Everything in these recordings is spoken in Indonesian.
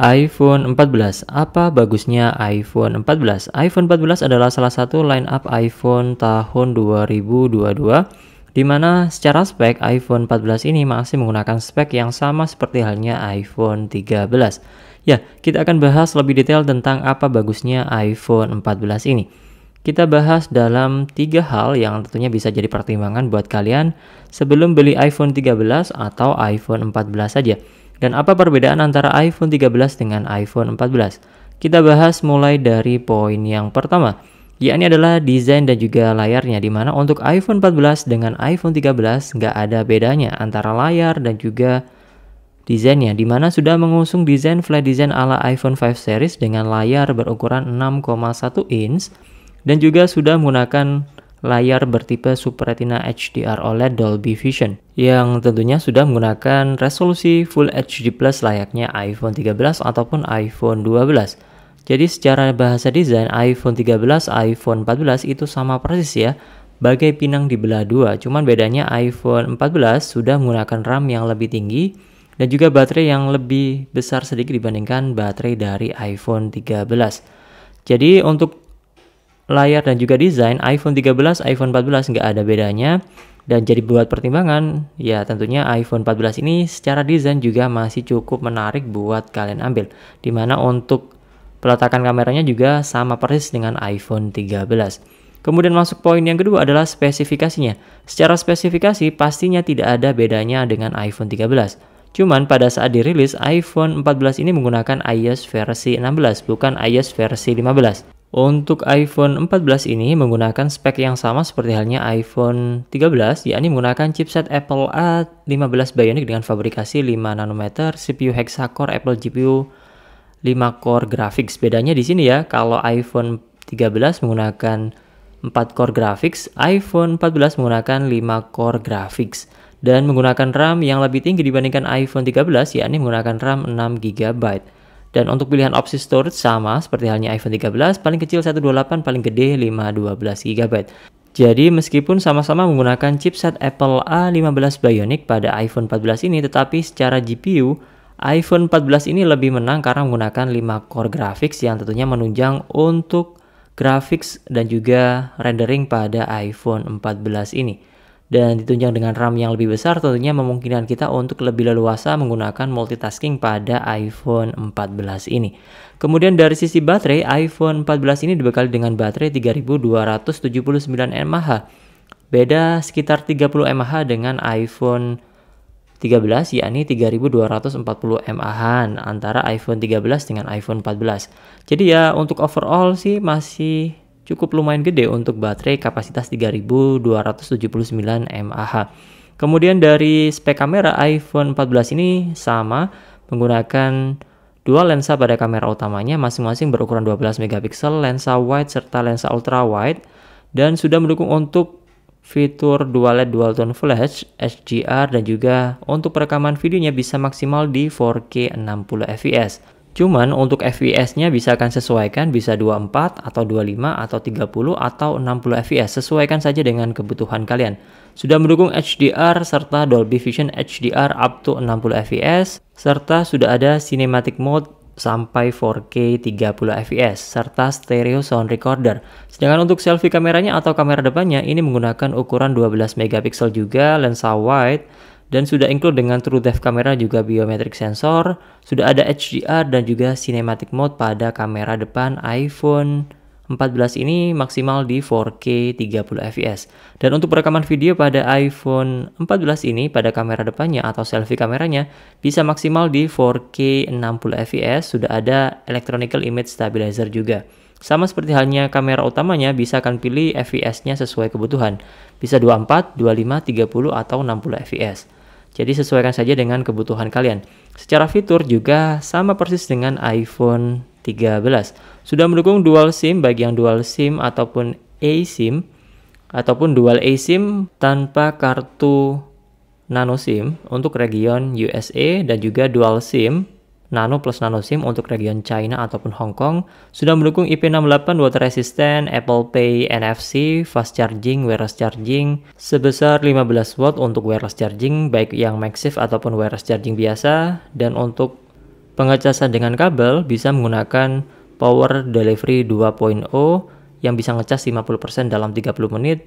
iPhone 14. Apa bagusnya iPhone 14? iPhone 14 adalah salah satu line up iPhone tahun 2022 di mana secara spek iPhone 14 ini masih menggunakan spek yang sama seperti halnya iPhone 13. Ya, kita akan bahas lebih detail tentang apa bagusnya iPhone 14 ini. Kita bahas dalam tiga hal yang tentunya bisa jadi pertimbangan buat kalian sebelum beli iPhone 13 atau iPhone 14 saja. Dan apa perbedaan antara iPhone 13 dengan iPhone 14? Kita bahas mulai dari poin yang pertama, yakni adalah desain dan juga layarnya, di mana untuk iPhone 14 dengan iPhone 13 nggak ada bedanya antara layar dan juga desainnya, di mana sudah mengusung desain flat design ala iPhone 5 series dengan layar berukuran 6,1 inch dan juga sudah menggunakan layar bertipe Super Retina HDR OLED Dolby Vision yang tentunya sudah menggunakan resolusi Full HD layaknya iPhone 13 ataupun iPhone 12. Jadi secara bahasa desain iPhone 13, iPhone 14 itu sama persis ya, bagai pinang dibelah dua. Cuman bedanya iPhone 14 sudah menggunakan RAM yang lebih tinggi dan juga baterai yang lebih besar sedikit dibandingkan baterai dari iPhone 13. Jadi untuk layar dan juga desain iPhone 13, iPhone 14 nggak ada bedanya. Dan jadi buat pertimbangan, ya tentunya iPhone 14 ini secara desain juga masih cukup menarik buat kalian ambil. Dimana untuk peletakan kameranya juga sama persis dengan iPhone 13. Kemudian masuk poin yang kedua adalah spesifikasinya. Secara spesifikasi pastinya tidak ada bedanya dengan iPhone 13. Cuman pada saat dirilis iPhone 14 ini menggunakan iOS versi 16 bukan iOS versi 15. Untuk iPhone 14 ini menggunakan spek yang sama seperti halnya iPhone 13, yakni menggunakan chipset Apple A15 Bionic dengan fabrikasi 5 nanometer, CPU hexa-core, Apple GPU 5 core graphics. Bedanya di sini ya, kalau iPhone 13 menggunakan 4 core graphics, iPhone 14 menggunakan 5 core graphics dan menggunakan RAM yang lebih tinggi dibandingkan iPhone 13 yakni menggunakan RAM 6 GB. Dan untuk pilihan opsi storage sama seperti halnya iPhone 13, paling kecil 128, paling gede 512 GB. Jadi meskipun sama-sama menggunakan chipset Apple A15 Bionic pada iPhone 14 ini, tetapi secara GPU, iPhone 14 ini lebih menang karena menggunakan 5 core graphics yang tentunya menunjang untuk graphics dan juga rendering pada iPhone 14 ini dan ditunjang dengan RAM yang lebih besar tentunya memungkinkan kita untuk lebih leluasa menggunakan multitasking pada iPhone 14 ini. Kemudian dari sisi baterai, iPhone 14 ini dibekali dengan baterai 3279 mAh. Beda sekitar 30 mAh dengan iPhone 13 yakni 3240 mAh antara iPhone 13 dengan iPhone 14. Jadi ya untuk overall sih masih cukup lumayan gede untuk baterai kapasitas 3279 mAh. Kemudian dari spek kamera iPhone 14 ini sama menggunakan dua lensa pada kamera utamanya masing-masing berukuran 12 megapiksel, lensa wide serta lensa ultra wide dan sudah mendukung untuk fitur dual LED dual tone flash HDR dan juga untuk perekaman videonya bisa maksimal di 4K 60 fps. Cuman untuk FPS-nya bisa akan sesuaikan bisa 24 atau 25 atau 30 atau 60 FPS. Sesuaikan saja dengan kebutuhan kalian. Sudah mendukung HDR serta Dolby Vision HDR up to 60 FPS serta sudah ada cinematic mode sampai 4K 30 fps serta stereo sound recorder. Sedangkan untuk selfie kameranya atau kamera depannya ini menggunakan ukuran 12 megapiksel juga lensa wide dan sudah include dengan True Depth kamera juga biometric sensor, sudah ada HDR dan juga cinematic mode pada kamera depan iPhone 14 ini maksimal di 4K 30 fps. Dan untuk perekaman video pada iPhone 14 ini pada kamera depannya atau selfie kameranya bisa maksimal di 4K 60 fps, sudah ada electronical image stabilizer juga. Sama seperti halnya kamera utamanya, bisa akan pilih fps-nya sesuai kebutuhan. Bisa 24, 25, 30, atau 60 fps. Jadi sesuaikan saja dengan kebutuhan kalian. Secara fitur juga sama persis dengan iPhone 13. Sudah mendukung dual SIM bagi yang dual SIM ataupun eSIM ataupun dual eSIM tanpa kartu nano SIM untuk region USA dan juga dual SIM Nano plus Nano SIM untuk region China ataupun Hong Kong sudah mendukung IP68 water resistant, Apple Pay NFC, fast charging, wireless charging sebesar 15 watt untuk wireless charging baik yang MagSafe ataupun wireless charging biasa dan untuk pengecasan dengan kabel bisa menggunakan Power Delivery 2.0 yang bisa ngecas 50% dalam 30 menit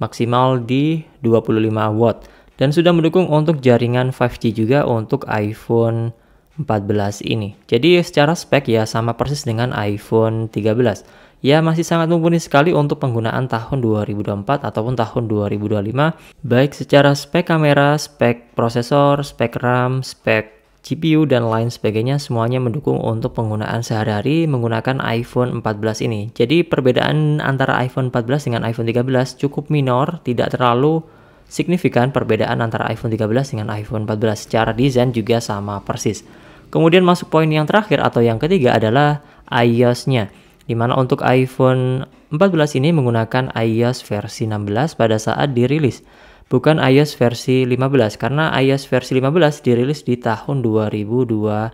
maksimal di 25 watt dan sudah mendukung untuk jaringan 5G juga untuk iPhone 14 ini. Jadi secara spek ya sama persis dengan iPhone 13. Ya masih sangat mumpuni sekali untuk penggunaan tahun 2024 ataupun tahun 2025 baik secara spek kamera, spek prosesor, spek RAM, spek GPU dan lain sebagainya semuanya mendukung untuk penggunaan sehari-hari menggunakan iPhone 14 ini. Jadi perbedaan antara iPhone 14 dengan iPhone 13 cukup minor, tidak terlalu signifikan perbedaan antara iPhone 13 dengan iPhone 14. Secara desain juga sama persis. Kemudian masuk poin yang terakhir atau yang ketiga adalah iOS-nya. Dimana untuk iPhone 14 ini menggunakan iOS versi 16 pada saat dirilis. Bukan iOS versi 15 karena iOS versi 15 dirilis di tahun 2021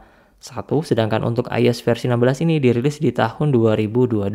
sedangkan untuk iOS versi 16 ini dirilis di tahun 2022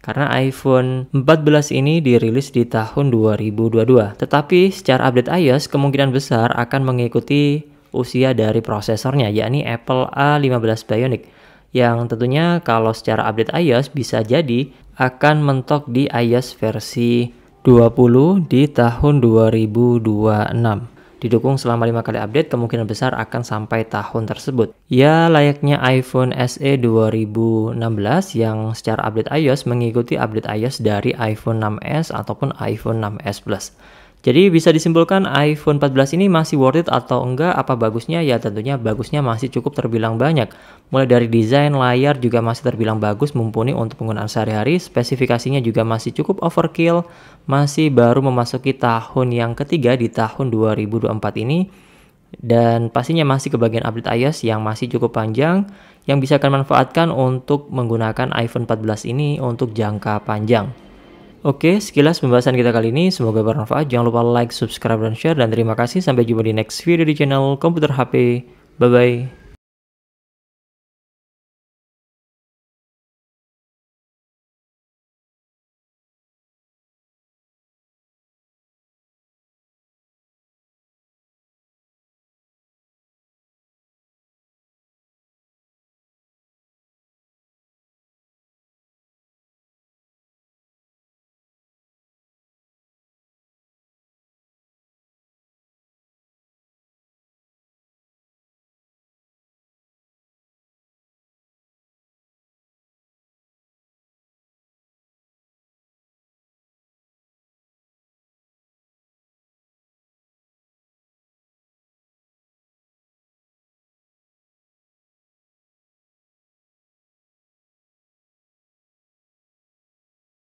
karena iPhone 14 ini dirilis di tahun 2022. Tetapi secara update iOS kemungkinan besar akan mengikuti usia dari prosesornya yakni Apple A15 Bionic yang tentunya kalau secara update iOS bisa jadi akan mentok di iOS versi 20 di tahun 2026 didukung selama 5 kali update kemungkinan besar akan sampai tahun tersebut. Ya layaknya iPhone SE 2016 yang secara update iOS mengikuti update iOS dari iPhone 6s ataupun iPhone 6s Plus. Jadi bisa disimpulkan iPhone 14 ini masih worth it atau enggak? Apa bagusnya? Ya tentunya bagusnya masih cukup terbilang banyak. Mulai dari desain, layar juga masih terbilang bagus mumpuni untuk penggunaan sehari-hari. Spesifikasinya juga masih cukup overkill. Masih baru memasuki tahun yang ketiga di tahun 2024 ini. Dan pastinya masih kebagian update iOS yang masih cukup panjang yang bisa kalian manfaatkan untuk menggunakan iPhone 14 ini untuk jangka panjang. Oke, sekilas pembahasan kita kali ini. Semoga bermanfaat. Jangan lupa like, subscribe, dan share. Dan terima kasih. Sampai jumpa di next video di channel Komputer HP. Bye-bye.